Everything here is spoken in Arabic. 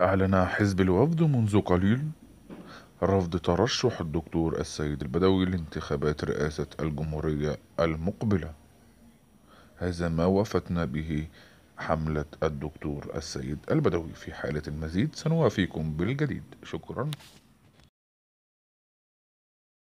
أعلن حزب الوفد منذ قليل رفض ترشح الدكتور السيد البدوي لانتخابات رئاسة الجمهورية المقبلة هذا ما وفتنا به حملة الدكتور السيد البدوي في حالة المزيد سنوافيكم بالجديد شكرا